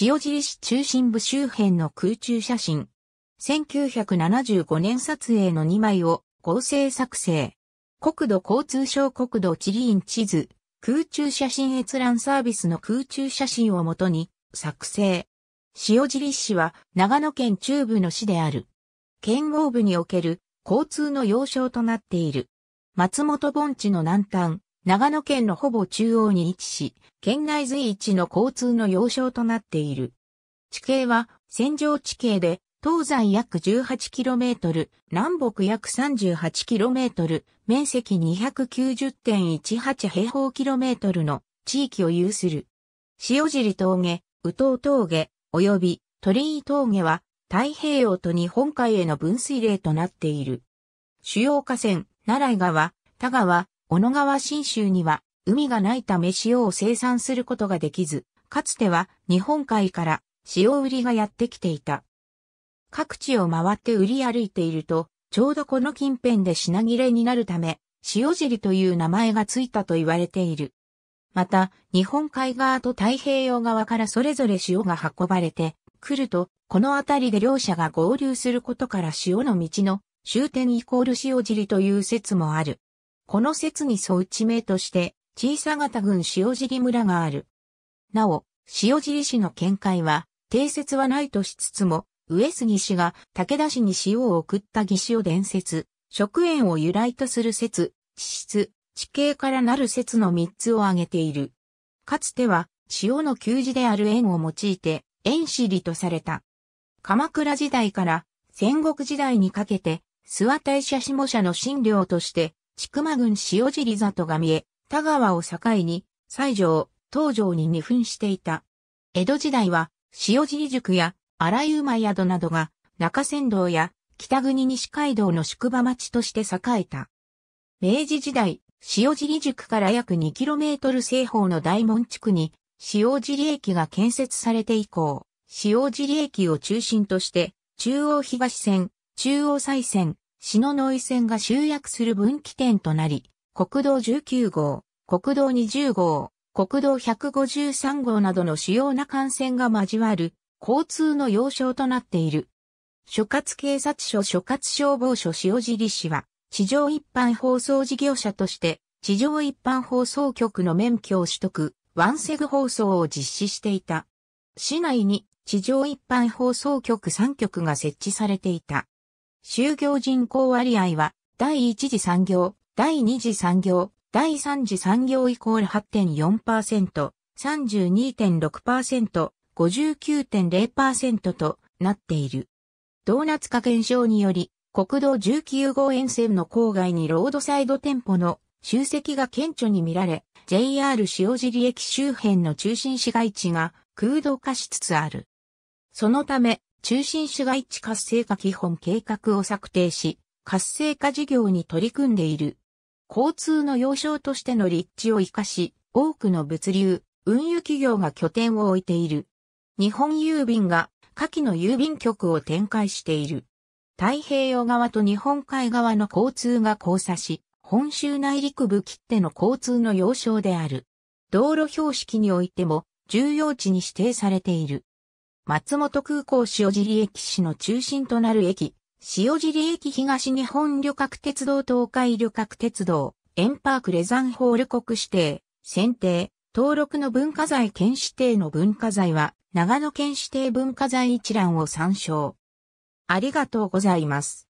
塩尻市中心部周辺の空中写真。1975年撮影の2枚を合成作成。国土交通省国土地理院地図、空中写真閲覧サービスの空中写真をもとに作成。塩尻市は長野県中部の市である。県央部における交通の要衝となっている。松本盆地の南端、長野県のほぼ中央に位置し、県内随一の交通の要衝となっている。地形は戦場地形で、東西約 18km、南北約 38km、面積290.18平方キロメートルの地域を有する。塩尻峠、宇東峠、及び鳥居峠は太平洋と日本海への分水嶺となっている。主要河川、奈良井川、田川、小野川新州には海がないため塩を生産することができず、かつては日本海から塩売りがやってきていた。各地を回って売り歩いていると、ちょうどこの近辺で品切れになるため、塩尻という名前がついたと言われている。また、日本海側と太平洋側からそれぞれ塩が運ばれてくると、この辺りで両者が合流することから塩の道の終点イコール塩尻という説もある。この説に沿う地名として、小さ型郡塩尻村がある。なお、塩尻市の見解は、定説はないとしつつも、上杉氏が武田氏に塩を送った義塩伝説、食塩を由来とする説、地質、地形からなる説の三つを挙げている。かつては、塩の給仕である塩を用いて、塩尻とされた。鎌倉時代から戦国時代にかけて、諏訪大社下社の神領として千曲郡塩尻里が見え、田川を境に、西条、東条に二分していた。江戸時代は、塩尻塾や、荒井馬宿などが、中山道や、北国西街道の宿場町として栄えた。明治時代、塩尻塾から約 2km 西方の大門地区に、塩尻駅が建設されて以降、塩尻駅を中心として、中央東線、中央西線、篠ノ井線が集約する分岐点となり、国道19号、国道20号、国道153号などの主要な幹線が交わる交通の要衝となっている。所轄警察署所轄消防署塩尻市は、地上一般放送事業者として、地上一般放送局の免許を取得、ワンセグ放送を実施していた。市内に地上一般放送局3局が設置されていた。就業人口割合は、第一次産業、第二次産業、第三次産業イコール8.4%、32.6%、59.0%となっている。ドーナツ化現象により、国道19号沿線の郊外にロードサイド店舗の集積が顕著に見られ、JR 塩尻駅周辺の中心市街地が空洞化しつつある。そのため、中心市街地活性化基本計画を策定し、活性化事業に取り組んでいる。交通の要衝としての立地を活かし、多くの物流、運輸企業が拠点を置いている。日本郵便が下記の郵便局を展開している。太平洋側と日本海側の交通が交差し、本州内陸部切手の交通の要衝である。道路標識においても重要地に指定されている。松本空港塩尻駅市の中心となる駅、塩尻駅東日本旅客鉄道東海旅客鉄道、エンパークレザンホール国指定、選定、登録の文化財県指定の文化財は、長野県指定文化財一覧を参照。ありがとうございます。